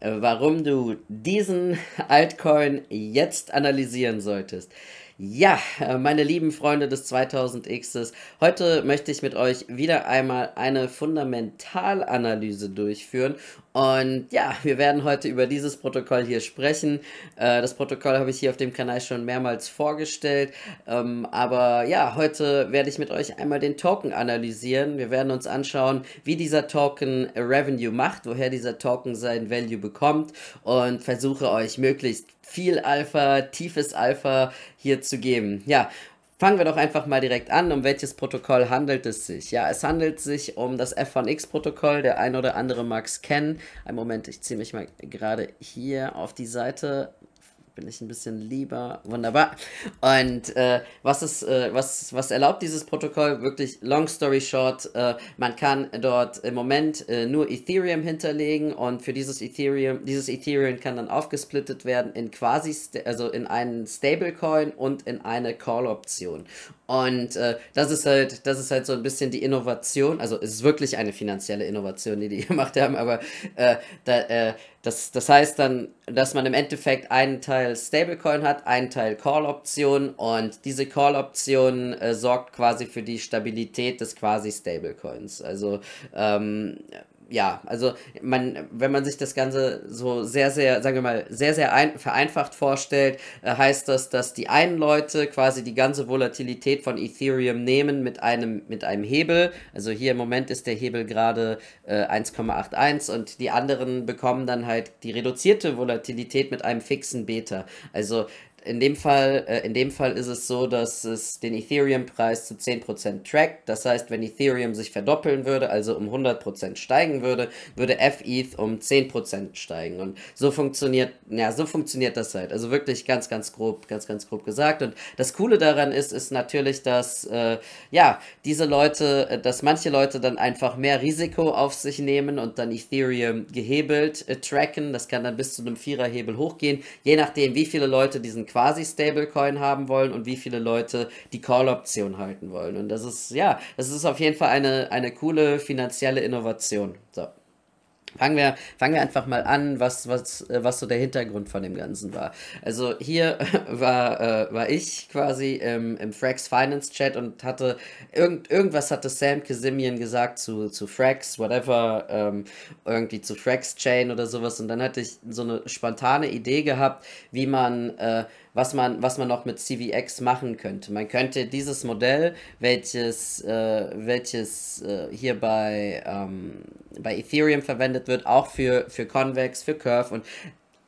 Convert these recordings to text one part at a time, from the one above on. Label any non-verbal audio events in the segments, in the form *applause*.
warum du diesen *laughs* Altcoin jetzt analysieren solltest. Ja, meine lieben Freunde des 2000Xs, heute möchte ich mit euch wieder einmal eine Fundamentalanalyse durchführen. Und ja, wir werden heute über dieses Protokoll hier sprechen. Äh, das Protokoll habe ich hier auf dem Kanal schon mehrmals vorgestellt. Ähm, aber ja, heute werde ich mit euch einmal den Token analysieren. Wir werden uns anschauen, wie dieser Token Revenue macht, woher dieser Token sein Value bekommt und versuche euch möglichst viel Alpha, tiefes Alpha hier zu geben. Ja, Fangen wir doch einfach mal direkt an. Um welches Protokoll handelt es sich? Ja, es handelt sich um das F von X-Protokoll. Der ein oder andere mag es kennen. Ein Moment, ich ziehe mich mal gerade hier auf die Seite, bin ich ein bisschen lieber. Wunderbar. Und äh, was, ist, äh, was, was erlaubt dieses Protokoll? Wirklich, long story short, äh, man kann dort im Moment äh, nur Ethereum hinterlegen und für dieses Ethereum, dieses Ethereum kann dann aufgesplittet werden in quasi, also in einen Stablecoin und in eine Call-Option. Und äh, das ist halt, das ist halt so ein bisschen die Innovation. Also es ist wirklich eine finanzielle Innovation, die die *laughs* gemacht haben, aber äh, da, äh, das, das heißt dann, dass man im Endeffekt einen Teil Stablecoin hat, einen Teil Call-Option und diese Call-Option äh, sorgt quasi für die Stabilität des quasi Stablecoins. Also ähm, ja, also man, wenn man sich das Ganze so sehr, sehr, sagen wir mal, sehr, sehr ein, vereinfacht vorstellt, äh, heißt das, dass die einen Leute quasi die ganze Volatilität von Ethereum nehmen mit einem, mit einem Hebel. Also hier im Moment ist der Hebel gerade äh, 1,81 und die anderen bekommen dann halt die reduzierte Volatilität mit einem fixen Beta. Also in dem Fall, äh, in dem Fall ist es so, dass es den Ethereum-Preis zu 10% trackt. Das heißt, wenn Ethereum sich verdoppeln würde, also um 100% steigen würde, würde FETH um 10% steigen. Und so funktioniert, ja, so funktioniert das halt. Also wirklich ganz, ganz grob, ganz, ganz grob gesagt. Und das Coole daran ist, ist natürlich, dass, äh, ja, diese Leute, äh, dass manche Leute dann einfach mehr Risiko auf sich nehmen und dann Ethereum gehebelt äh, tracken. Das kann dann bis zu einem Viererhebel hochgehen, je nachdem, wie viele Leute diesen Quatsch quasi Stablecoin haben wollen und wie viele Leute die Call-Option halten wollen. Und das ist, ja, das ist auf jeden Fall eine, eine coole finanzielle Innovation. So. Fangen wir, fangen wir einfach mal an, was, was, äh, was so der Hintergrund von dem Ganzen war. Also hier *laughs* war, äh, war ich quasi im, im Frax Finance Chat und hatte irgend, irgendwas hatte Sam Kazimian gesagt zu, zu Frax, whatever, ähm, irgendwie zu Frax Chain oder sowas. Und dann hatte ich so eine spontane Idee gehabt, wie man äh, was man, was man noch mit CVX machen könnte. Man könnte dieses Modell, welches, äh, welches äh, hier bei, ähm, bei Ethereum verwendet wird, auch für, für Convex, für Curve und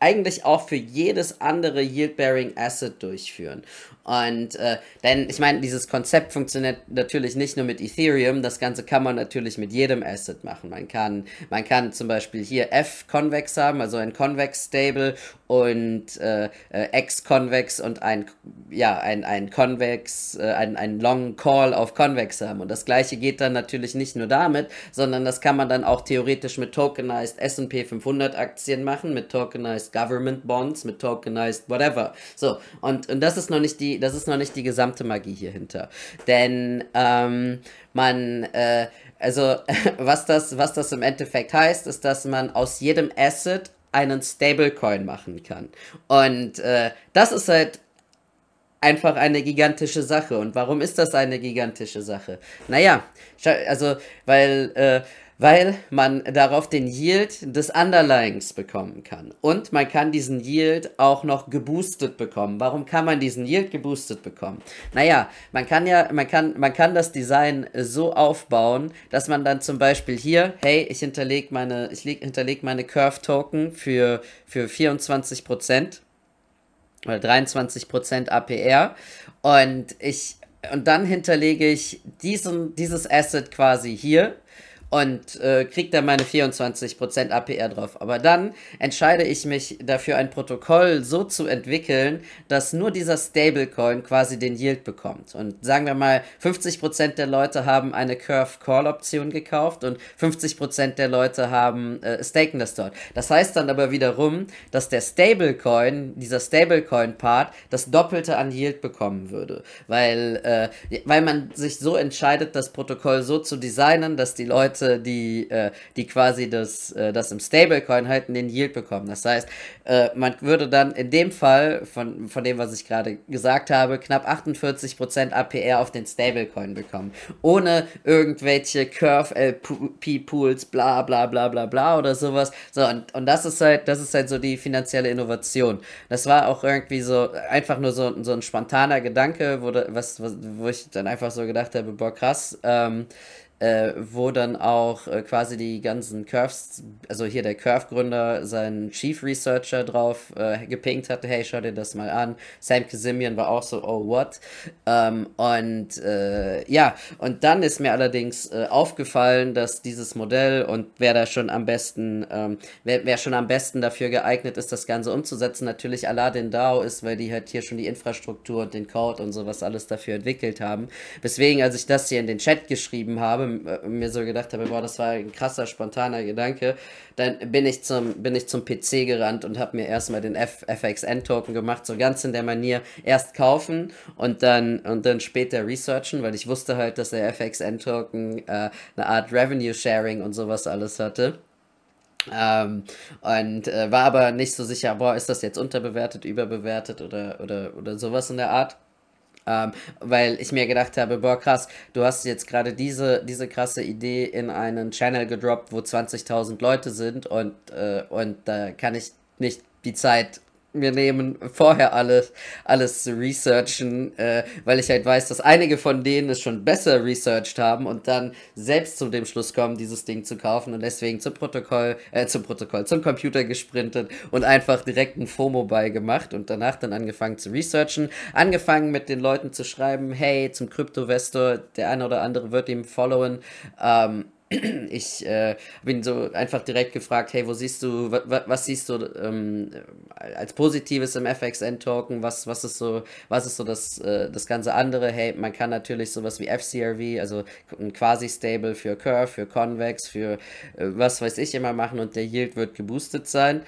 eigentlich auch für jedes andere Yield-Bearing Asset durchführen. Und äh, denn ich meine, dieses Konzept funktioniert natürlich nicht nur mit Ethereum, das Ganze kann man natürlich mit jedem Asset machen. Man kann, man kann zum Beispiel hier F convex haben, also ein convex Stable und äh, äh X convex und ein, ja, ein, ein konvex, äh, ein, ein Long Call auf Convex haben. Und das gleiche geht dann natürlich nicht nur damit, sondern das kann man dann auch theoretisch mit tokenized S&P 500 Aktien machen, mit tokenized Tokenized Government Bonds, mit Tokenized whatever. So, und, und das ist noch nicht die, das ist noch nicht die gesamte Magie hier hinter. Denn ähm, man, äh, also *laughs* was das, was das im Endeffekt heißt, ist, dass man aus jedem Asset einen Stablecoin machen kann. Und äh, das ist halt einfach eine gigantische Sache. Und warum ist das eine gigantische Sache? Naja, also, weil äh, weil man darauf den Yield des Underlyings bekommen kann. Und man kann diesen Yield auch noch geboostet bekommen. Warum kann man diesen Yield geboostet bekommen? Naja, man kann ja, man kann, man kann das Design so aufbauen, dass man dann zum Beispiel hier, hey, ich hinterlege meine, ich hinterlege meine Curve Token für, für 24% oder 23% APR und ich, und dann hinterlege ich diesen, dieses Asset quasi hier und äh, kriege da meine 24% APR drauf. Aber dann entscheide ich mich dafür, ein Protokoll so zu entwickeln, dass nur dieser Stablecoin quasi den Yield bekommt. Und sagen wir mal, 50% der Leute haben eine Curve Call Option gekauft und 50% der Leute haben äh, staken das dort. Das heißt dann aber wiederum, dass der Stablecoin, dieser Stablecoin-Part, das Doppelte an Yield bekommen würde. Weil, äh, weil man sich so entscheidet, das Protokoll so zu designen, dass die Leute Leute, die, äh, die quasi das, äh, das im Stablecoin halten, den Yield bekommen. Das heißt, äh, man würde dann in dem Fall, von, von dem, was ich gerade gesagt habe, knapp 48% APR auf den Stablecoin bekommen. Ohne irgendwelche Curve-LP-Pools, bla bla bla bla bla oder sowas. So, und, und das ist halt, das ist halt so die finanzielle Innovation. Das war auch irgendwie so einfach nur so, so ein spontaner Gedanke, wo, was, wo ich dann einfach so gedacht habe, boah, krass, ähm, äh, wo dann auch äh, quasi die ganzen Curves, also hier der Curve-Gründer seinen Chief Researcher drauf äh, gepinkt hatte, hey, schau dir das mal an. Sam Kazimian war auch so, oh, what? Ähm, und äh, ja, und dann ist mir allerdings äh, aufgefallen, dass dieses Modell und wer da schon am besten, ähm, wer, wer schon am besten dafür geeignet ist, das Ganze umzusetzen, natürlich Aladdin DAO ist, weil die halt hier schon die Infrastruktur und den Code und sowas alles dafür entwickelt haben. Deswegen, als ich das hier in den Chat geschrieben habe, äh, mir so gedacht habe, boah, das war ein krasser, spontaner Gedanke, dann bin ich zum, bin ich zum PC gerannt und habe mir erstmal den F FXN-Token gemacht, so ganz in der Manier, erst kaufen und dann, und dann später researchen, weil ich wusste halt, dass der FXN-Token äh, eine Art Revenue-Sharing und sowas alles hatte. Ähm, und äh, war aber nicht so sicher, boah, ist das jetzt unterbewertet, überbewertet oder, oder, oder sowas in der Art. Ähm, weil ich mir gedacht habe, boah, krass, du hast jetzt gerade diese, diese krasse Idee in einen Channel gedroppt, wo 20.000 Leute sind und, äh, und da kann ich nicht die Zeit wir nehmen vorher alles, alles researchen, äh, weil ich halt weiß, dass einige von denen es schon besser researched haben und dann selbst zu dem Schluss kommen, dieses Ding zu kaufen und deswegen zum Protokoll, äh, zum Protokoll, zum Computer gesprintet und einfach direkt ein FOMO bei gemacht und danach dann angefangen zu researchen, angefangen mit den Leuten zu schreiben, hey, zum Kryptovestor, der eine oder andere wird ihm followen, ähm, *clears throat* ich äh, bin so einfach direkt gefragt, hey, wo siehst du, was siehst du, ähm, als Positives im FXN-Token? Was, was ist so, was ist so das, äh, das ganze andere? Hey, man kann natürlich sowas wie FCRV, also ein Quasi-Stable für Curve, für Convex, für äh, was weiß ich immer machen und der Yield wird geboostet sein.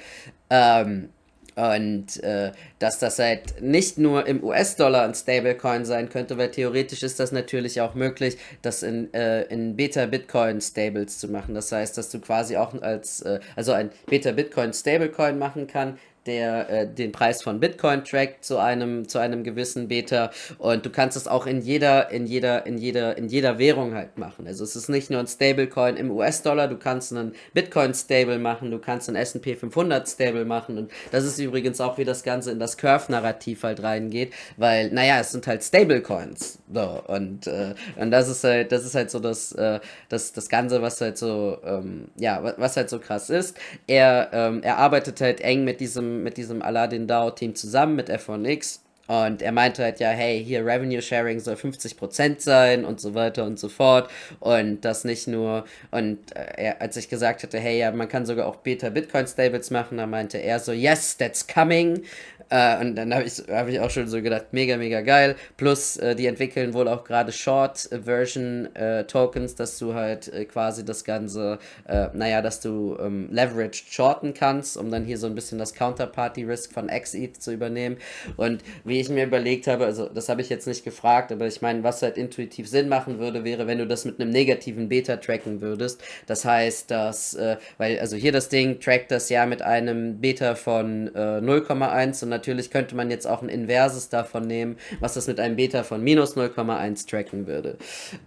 Ähm, und äh, dass das halt nicht nur im US-Dollar ein Stablecoin sein könnte, weil theoretisch ist das natürlich auch möglich, das in, äh, in Beta-Bitcoin-Stables zu machen. Das heißt, dass du quasi auch als, äh, also ein Beta-Bitcoin-Stablecoin machen kann, der äh, den Preis von Bitcoin trackt zu einem zu einem gewissen Beta und du kannst es auch in jeder in jeder in jeder in jeder Währung halt machen. Also es ist nicht nur ein Stablecoin im US-Dollar, du kannst einen Bitcoin Stable machen, du kannst einen S&P 500 Stable machen und das ist übrigens auch wie das ganze in das Curve Narrativ halt reingeht, weil naja, es sind halt Stablecoins so und äh, und das ist halt das ist halt so das äh, das das ganze was halt so ähm, ja, was halt so krass ist. Er ähm, er arbeitet halt eng mit diesem mit diesem Aladdin DAO-Team zusammen, mit F1X. Und er meinte halt ja, hey, hier Revenue Sharing soll 50% sein und so weiter und so fort. Und das nicht nur, und äh, als ich gesagt hatte, hey, ja, man kann sogar auch Beta Bitcoin Stables machen, da meinte er so, yes, that's coming. Äh, und dann habe ich, hab ich auch schon so gedacht, mega, mega geil. Plus, äh, die entwickeln wohl auch gerade Short-Version-Tokens, äh, dass du halt äh, quasi das Ganze, äh, naja, dass du ähm, Leverage shorten kannst, um dann hier so ein bisschen das Counterparty-Risk von XETH zu übernehmen. Und wie ich mir überlegt habe, also das habe ich jetzt nicht gefragt, aber ich meine, was halt intuitiv Sinn machen würde, wäre, wenn du das mit einem negativen Beta tracken würdest. Das heißt, dass, äh, weil, also hier das Ding trackt das ja mit einem Beta von 0,1 und natürlich könnte man jetzt auch ein Inverses davon nehmen, was das mit einem Beta von minus 0,1 tracken würde.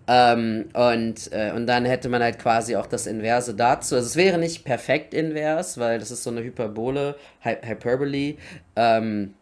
Ähm, und, äh, und dann hätte man halt quasi auch das Inverse dazu. Also es wäre nicht perfekt invers, weil das ist so eine Hyperbole, Hy Hyperbole. Ähm,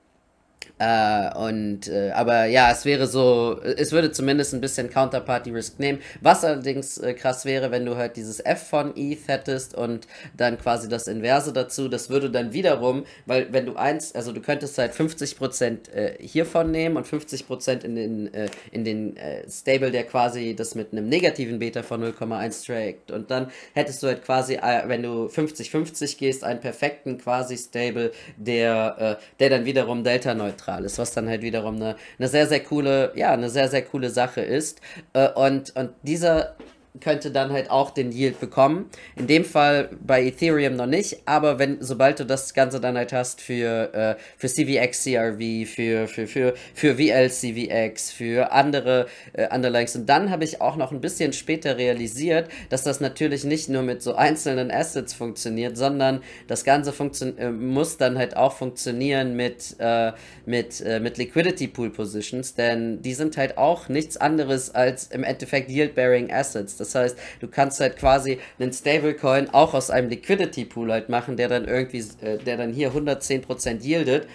äh, und, äh, aber ja, es wäre so, es würde zumindest ein bisschen Counterparty-Risk nehmen. Was allerdings äh, krass wäre, wenn du halt dieses F von ETH hättest und dann quasi das Inverse dazu, das würde dann wiederum, weil wenn du eins, also du könntest halt 50% äh, hiervon nehmen und 50% in den, äh, in den äh, Stable, der quasi das mit einem negativen Beta von 0,1 trägt. Und dann hättest du halt quasi, äh, wenn du 50-50 gehst, einen perfekten quasi Stable, der, der dann wiederum Delta-neutral neutral ist, was dann halt wiederum eine, eine sehr, sehr coole, ja, eine sehr, sehr coole Sache ist. Äh, und, und dieser könnte dann halt auch den Yield bekommen. In dem Fall bei Ethereum noch nicht, aber wenn, sobald du das Ganze dann halt hast für, äh, für CVX, CRV, für, für, für, für VLCVX, für andere äh, Underlines. Und dann habe ich auch noch ein bisschen später realisiert, dass das natürlich nicht nur mit so einzelnen Assets funktioniert, sondern das Ganze funktion äh, muss dann halt auch funktionieren mit, äh, mit, äh, mit Liquidity Pool Positions, denn die sind halt auch nichts anderes als im Endeffekt Yield-Bearing Assets. Das heißt, du kannst halt quasi einen Stablecoin auch aus einem Liquidity Pool halt machen, der dann irgendwie, äh, der dann hier 110% yieldet.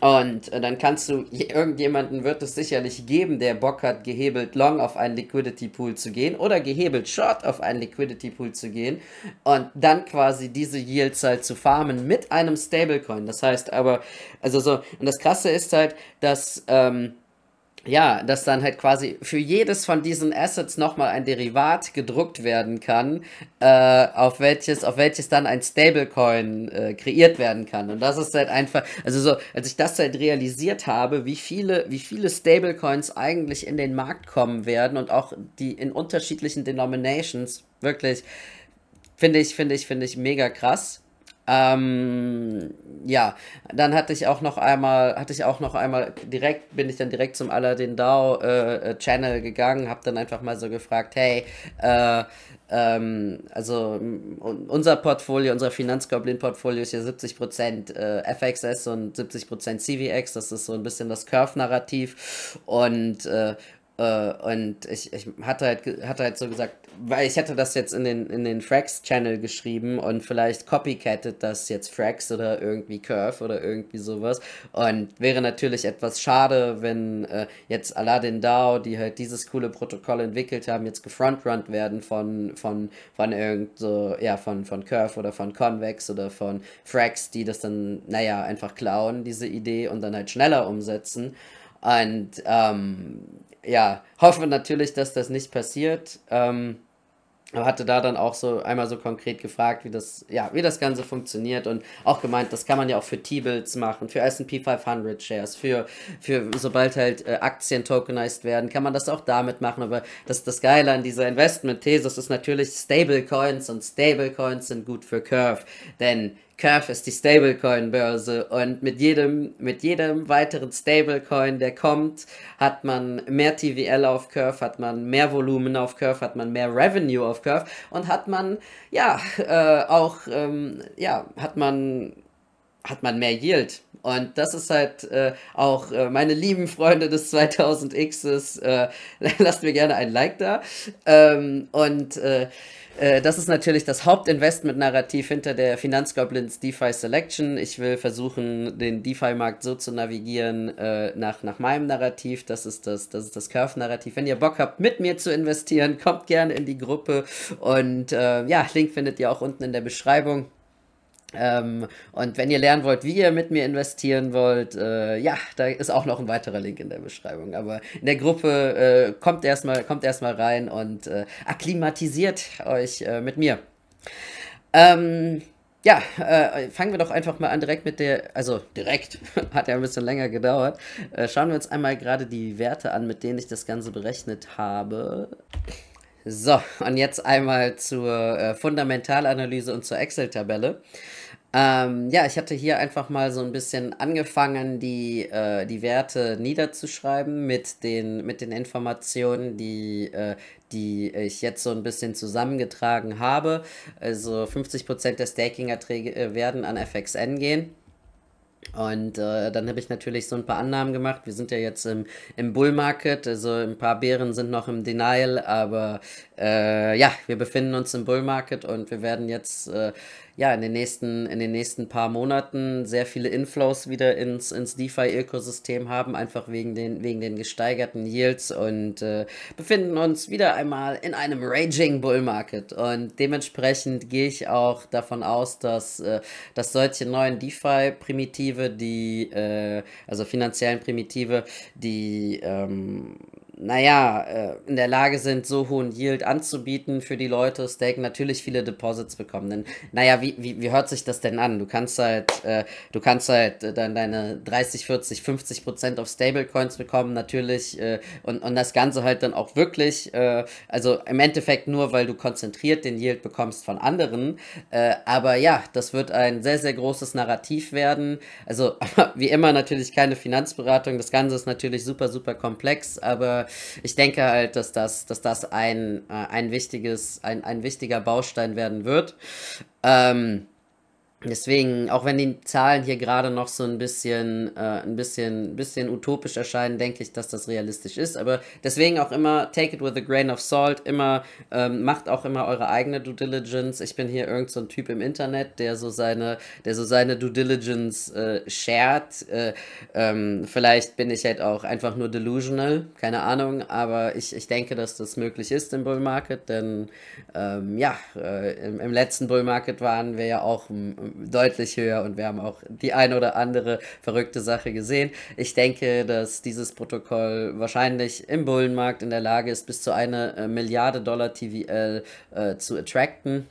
Und äh, dann kannst du, irgendjemanden wird es sicherlich geben, der Bock hat, gehebelt long auf einen Liquidity Pool zu gehen oder gehebelt short auf einen Liquidity Pool zu gehen und dann quasi diese Yields halt zu farmen mit einem Stablecoin. Das heißt aber, also so, und das Krasse ist halt, dass, ähm, ja, dass dann halt quasi für jedes von diesen Assets nochmal ein Derivat gedruckt werden kann, äh, auf, welches, auf welches dann ein Stablecoin äh, kreiert werden kann. Und das ist halt einfach, also so, als ich das halt realisiert habe, wie viele, wie viele Stablecoins eigentlich in den Markt kommen werden und auch die in unterschiedlichen Denominations, wirklich, finde ich, finde ich, finde ich mega krass. Ähm, ja, dann hatte ich auch noch einmal, hatte ich auch noch einmal direkt, bin ich dann direkt zum Aladdin Dao äh, äh Channel gegangen, habe dann einfach mal so gefragt, hey, äh, ähm, also unser Portfolio, unser Finanzgoblin-Portfolio ist ja 70% äh, FXS und 70% CVX, das ist so ein bisschen das Curve-Narrativ und äh, äh, und ich, ich hatte, halt, hatte halt so gesagt, weil ich hätte das jetzt in den, in den Frax-Channel geschrieben und vielleicht copycattet das jetzt Frax oder irgendwie Curve oder irgendwie sowas. Und wäre natürlich etwas schade, wenn äh, jetzt Aladdin DAO, die halt dieses coole Protokoll entwickelt haben, jetzt gefrontrunnt werden von, von, von irgend so, ja, von, von Curve oder von Convex oder von Frax, die das dann, naja, einfach klauen, diese Idee und dann halt schneller umsetzen. Und ähm, ja, hoffe natürlich, dass das nicht passiert. Ähm, aber hatte da dann auch so einmal so konkret gefragt, wie das, ja, wie das Ganze funktioniert und auch gemeint, das kann man ja auch für T-Bills machen, für S&P 500 Shares, für, für sobald halt äh, Aktien tokenized werden, kann man das auch damit machen, aber das, das Geile an dieser investment thesis ist natürlich Stablecoins und Stablecoins sind gut für Curve, denn Curve ist die Stablecoin-Börse und mit jedem, mit jedem weiteren Stablecoin, der kommt, hat man mehr TVL auf Curve, hat man mehr Volumen auf Curve, hat man mehr Revenue auf Curve und hat man, ja, äh, auch, ähm, ja, hat man, hat man mehr Yield. Und das ist halt äh, auch äh, meine lieben Freunde des 2000Xs. Äh, *laughs* lasst mir gerne ein Like da. Ähm, und äh, äh, das ist natürlich das Hauptinvestment-Narrativ hinter der Finanzgoblins DeFi Selection. Ich will versuchen, den DeFi-Markt so zu navigieren äh, nach, nach meinem Narrativ. Das ist das, das ist das Curve-Narrativ. Wenn ihr Bock habt, mit mir zu investieren, kommt gerne in die Gruppe. Und äh, ja, Link findet ihr auch unten in der Beschreibung. Ähm, und wenn ihr lernen wollt, wie ihr mit mir investieren wollt, äh, ja, da ist auch noch ein weiterer Link in der Beschreibung. Aber in der Gruppe äh, kommt erstmal kommt erstmal rein und äh, akklimatisiert euch äh, mit mir. Ähm, ja, äh, fangen wir doch einfach mal an direkt mit der, also direkt, *laughs* hat ja ein bisschen länger gedauert. Äh, schauen wir uns einmal gerade die Werte an, mit denen ich das Ganze berechnet habe. So, und jetzt einmal zur Fundamentalanalyse und zur Excel-Tabelle. Ähm, ja, ich hatte hier einfach mal so ein bisschen angefangen, die, äh, die Werte niederzuschreiben mit den, mit den Informationen, die, äh, die ich jetzt so ein bisschen zusammengetragen habe. Also 50% der Staking-Erträge äh, werden an FXN gehen. Und äh, dann habe ich natürlich so ein paar Annahmen gemacht. Wir sind ja jetzt im, im Bull Market, also ein paar Bären sind noch im Denial, aber äh, ja, wir befinden uns im Bull Market und wir werden jetzt äh, ja, in, den nächsten, in den nächsten paar Monaten sehr viele Inflows wieder ins, ins DeFi-Ökosystem haben, einfach wegen den, wegen den gesteigerten Yields und äh, befinden uns wieder einmal in einem Raging Bull Market. Und dementsprechend gehe ich auch davon aus, dass, äh, dass solche neuen DeFi-Primitive, die, äh, also finanziellen Primitive, die ähm, naja, äh, in der Lage sind, so hohen Yield anzubieten für die Leute, Stake natürlich viele Deposits bekommen. Denn, naja, wie, wie, wie hört sich das denn an? Du kannst halt, äh, du kannst halt äh, dann deine 30, 40, 50 Prozent auf Stablecoins bekommen, natürlich, äh, und, und das Ganze halt dann auch wirklich, äh, also im Endeffekt nur, weil du konzentriert den Yield bekommst von anderen. Äh, aber ja, das wird ein sehr, sehr großes Narrativ werden. Also, *laughs* wie immer natürlich keine Finanzberatung. Das Ganze ist natürlich super, super komplex, aber ich denke halt, dass das, dass das ein, äh, ein wichtiges, ein, ein wichtiger Baustein werden wird. Ähm, Deswegen, auch wenn die Zahlen hier gerade noch so ein bisschen, äh, ein bisschen, bisschen utopisch erscheinen, denke ich, dass das realistisch ist. Aber deswegen auch immer, take it with a grain of salt, immer, ähm, macht auch immer eure eigene Due Diligence. Ich bin hier irgend so ein Typ im Internet, der so seine, der so seine Due Diligence äh, shared. Äh, ähm, vielleicht bin ich halt auch einfach nur delusional, keine Ahnung, aber ich, ich denke, dass das möglich ist im Bull Market, denn ähm, ja, äh, im, im, letzten Bull Market waren wir ja auch deutlich höher und wir haben auch die eine oder andere verrückte Sache gesehen. Ich denke, dass dieses Protokoll wahrscheinlich im Bullenmarkt in der Lage ist, bis zu eine äh, Milliarde Dollar TVL äh, zu attracten.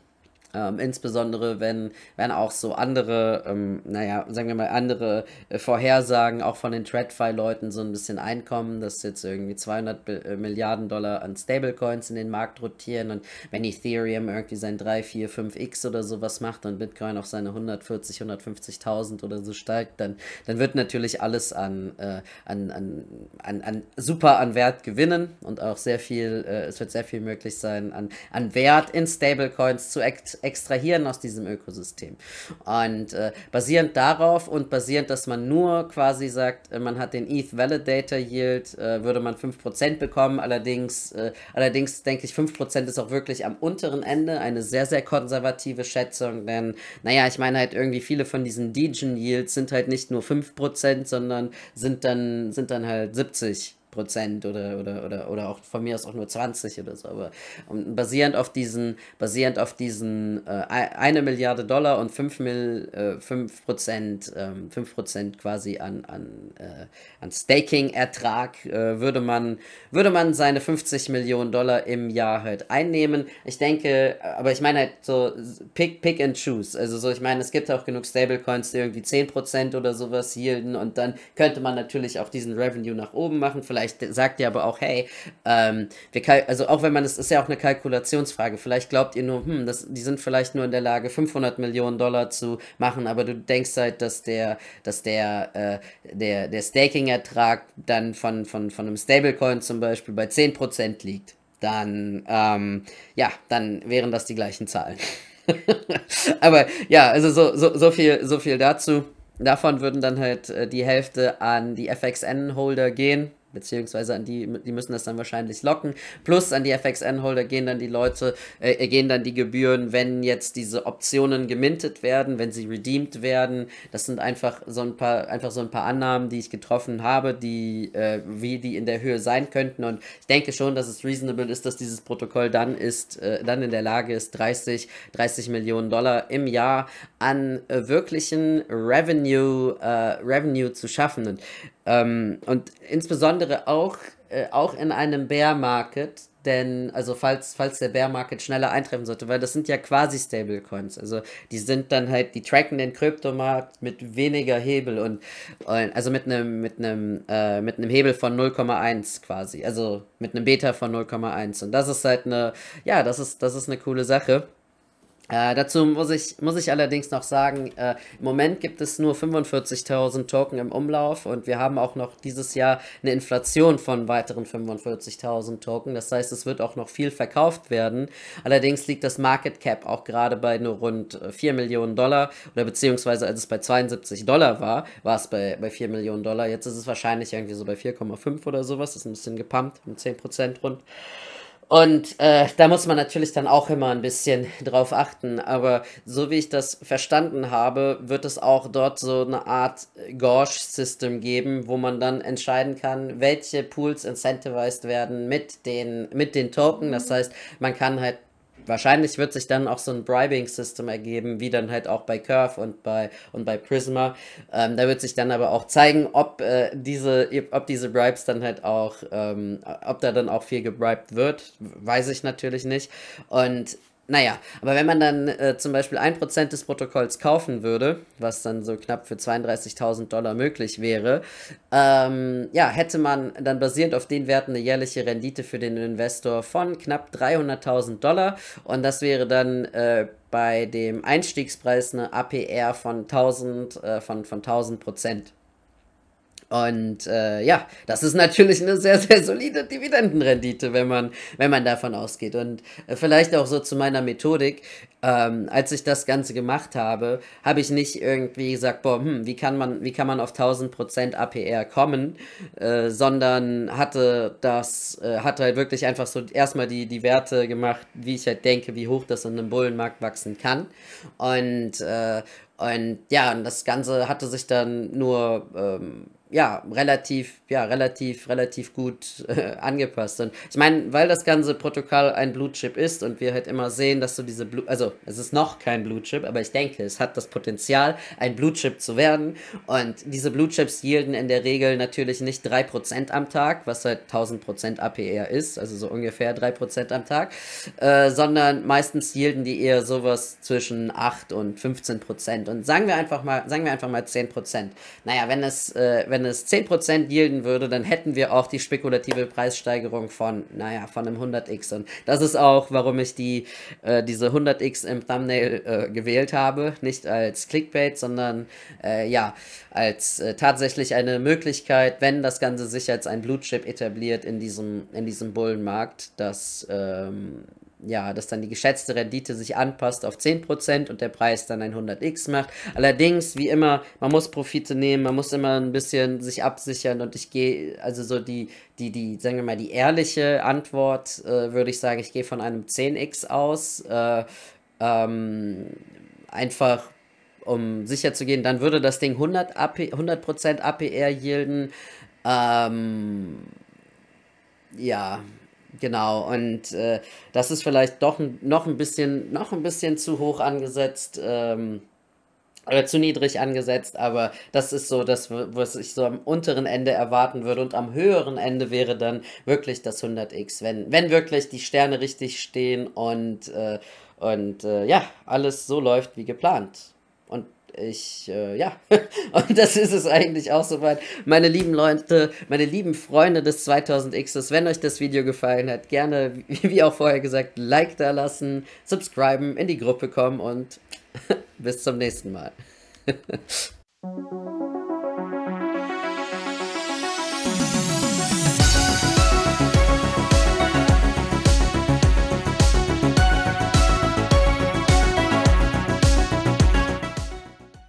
Ähm, insbesondere wenn, wenn auch so andere, ähm, naja, sagen wir mal, andere äh, Vorhersagen auch von den TradFi-Leuten so ein bisschen einkommen, dass jetzt irgendwie 200 B äh, Milliarden Dollar an Stablecoins in den Markt rotieren und wenn Ethereum irgendwie sein 3, 4, 5x oder sowas macht und Bitcoin auf seine 140, 150.000 oder so steigt, dann, dann wird natürlich alles an, äh, an, an, an, an, super an Wert gewinnen und auch sehr viel, äh, es wird sehr viel möglich sein, an, an Wert in Stablecoins zu aktivieren extrahieren aus diesem Ökosystem. Und äh, basierend darauf und basierend, dass man nur quasi sagt, äh, man hat den ETH Validator Yield, äh, würde man 5% bekommen. Allerdings, äh, allerdings denke ich, 5% ist auch wirklich am unteren Ende eine sehr, sehr konservative Schätzung, denn naja, ich meine halt irgendwie viele von diesen Degen Yields sind halt nicht nur 5%, sondern sind dann, sind dann halt 70 Prozent oder, oder, oder, oder auch von mir aus auch nur 20 oder so. Aber ähm, basierend auf diesen, basierend auf diesen äh, eine Milliarde Dollar und 5, Mil, äh, 5 Prozent, ähm, quasi an, an, äh, an Staking-Ertrag äh, würde, man, würde man seine 50 Millionen Dollar im Jahr halt einnehmen. Ich denke, äh, aber ich meine halt so pick, pick and choose. Also so, ich meine, es gibt auch genug Stablecoins, die irgendwie 10 Prozent oder sowas yielden und dann könnte man natürlich auch diesen Revenue nach oben machen. Vielleicht vielleicht sagt ihr aber auch, hey, ähm, wir also auch wenn man, das ist ja auch eine Kalkulationsfrage, vielleicht glaubt ihr nur, hm, das, die sind vielleicht nur in der Lage, 500 Millionen Dollar zu machen, aber du denkst halt, dass der, dass der, äh, der, der Staking-Ertrag dann von, von, von einem Stablecoin zum Beispiel bei 10% liegt. Dann, ähm, ja, dann wären das die gleichen Zahlen. *laughs* aber ja, also so, so, so, viel, so viel dazu. Davon würden dann halt äh, die Hälfte an die FXN-Holder gehen beziehungsweise an die, die müssen das dann wahrscheinlich locken. Plus an die FXN-Holder gehen dann die Leute, äh, gehen dann die Gebühren, wenn jetzt diese Optionen gemintet werden, wenn sie redeemed werden. Das sind einfach so ein paar, einfach so ein paar Annahmen, die ich getroffen habe, die, äh, wie die in der Höhe sein könnten. Und ich denke schon, dass es reasonable ist, dass dieses Protokoll dann ist, äh, dann in der Lage ist, 30, 30 Millionen Dollar im Jahr an äh, wirklichen Revenue, äh, Revenue zu schaffen. Und ähm, und insbesondere auch, äh, auch in einem Bear Market, denn, also falls, falls der Bear Market schneller eintreffen sollte, weil das sind ja quasi Stablecoins. Also die sind dann halt, die tracken den Kryptomarkt mit weniger Hebel und, und äh, also mit einem, mit einem, äh, mit einem Hebel von 0,1 quasi. Also mit einem Beta von 0,1. Und das ist halt eine, ja, das ist, das ist eine coole Sache. Äh, dazu muss ich, muss ich allerdings noch sagen, äh, im Moment gibt es nur 45.000 Token im Umlauf und wir haben auch noch dieses Jahr eine Inflation von weiteren 45.000 Token. Das heißt, es wird auch noch viel verkauft werden. Allerdings liegt das Market Cap auch gerade bei nur rund 4 äh, Millionen Dollar oder beziehungsweise als es bei 72 Dollar war, war es bei, bei 4 Millionen Dollar. Jetzt ist es wahrscheinlich irgendwie so bei 4,5 oder sowas. Das ist ein bisschen gepumpt, um 10% rund. Und äh, da muss man natürlich dann auch immer ein bisschen drauf achten. Aber so wie ich das verstanden habe, wird es auch dort so eine Art Gauge-System geben, wo man dann entscheiden kann, welche Pools incentivized werden mit den, mit den Token. Das mhm. heißt, man kann halt Wahrscheinlich wird sich dann auch so ein Bribing-System ergeben, wie dann halt auch bei Curve und bei, und bei Prisma. Ähm, da wird sich dann aber auch zeigen, ob, äh, diese, ob diese Bribes dann halt auch, ähm, ob da dann auch viel gebribed wird, weiß ich natürlich nicht. Und naja, aber wenn man dann äh, zum Beispiel 1% des Protokolls kaufen würde, was dann so knapp für 32.000 Dollar möglich wäre, ähm, ja, hätte man dann basierend auf den Werten eine jährliche Rendite für den Investor von knapp 300.000 Dollar und das wäre dann äh, bei dem Einstiegspreis eine APR von 1000, äh, von, von 1000 und äh, ja, das ist natürlich eine sehr, sehr solide Dividendenrendite, wenn man, wenn man davon ausgeht. Und äh, vielleicht auch so zu meiner Methodik. Ähm, als ich das Ganze gemacht habe, habe ich nicht irgendwie gesagt, boah, hm, wie kann man, wie kann man auf 1000% APR kommen, äh, sondern hatte das, äh, hatte halt wirklich einfach so erstmal die, die Werte gemacht, wie ich halt denke, wie hoch das in einem Bullenmarkt wachsen kann. Und, äh, und ja, und das Ganze hatte sich dann nur, ähm, ja, relativ, ja, relativ, relativ gut äh, angepasst. Und ich meine, weil das ganze Protokoll ein Blue Chip ist und wir halt immer sehen, dass so diese Blue, also es ist noch kein Blue Chip, aber ich denke, es hat das Potenzial, ein Blue Chip zu werden. Und diese Blue Chips yielden in der Regel natürlich nicht 3% am Tag, was halt 1000% APR ist, also so ungefähr 3% am Tag, äh, sondern meistens yielden die eher sowas zwischen 8 und 15%. Und sagen wir einfach mal, sagen wir einfach mal 10%. Naja, wenn es, äh, wenn wenn es 10% yielden würde, dann hätten wir auch die spekulative Preissteigerung von, naja, von einem 100x. Und das ist auch, warum ich die, äh, diese 100x im Thumbnail äh, gewählt habe. Nicht als Clickbait, sondern äh, ja, als äh, tatsächlich eine Möglichkeit, wenn das Ganze sich als ein Blue Chip etabliert in diesem, in diesem Bullenmarkt, dass ähm, ja, dass dann die geschätzte Rendite sich anpasst auf 10% und der Preis dann ein 100x macht. Allerdings, wie immer, man muss Profite nehmen, man muss immer ein bisschen sich absichern und ich gehe, also so die, die, die, sagen wir mal, die ehrliche Antwort äh, würde ich sagen, ich gehe von einem 10x aus, äh, ähm, einfach um sicher zu gehen, dann würde das Ding 100, AP, 100% APR yielden. Ähm, ja, Genau, und äh, das ist vielleicht doch noch ein bisschen, noch ein bisschen zu hoch angesetzt. Ähm, oder äh, zu niedrig angesetzt, aber das ist so das, was ich so am unteren Ende erwarten würde. Und am höheren Ende wäre dann wirklich das 100x, wenn, wenn wirklich die Sterne richtig stehen und, äh, und äh, ja, alles so läuft wie geplant. Und ich, äh, ja, *laughs* und das ist es eigentlich auch soweit. Meine lieben Leute, meine lieben Freunde des 2000Xs, wenn euch das Video gefallen hat, gerne, wie auch vorher gesagt, Like da lassen, subscriben, in die Gruppe kommen und *laughs* bis zum nächsten Mal. *laughs*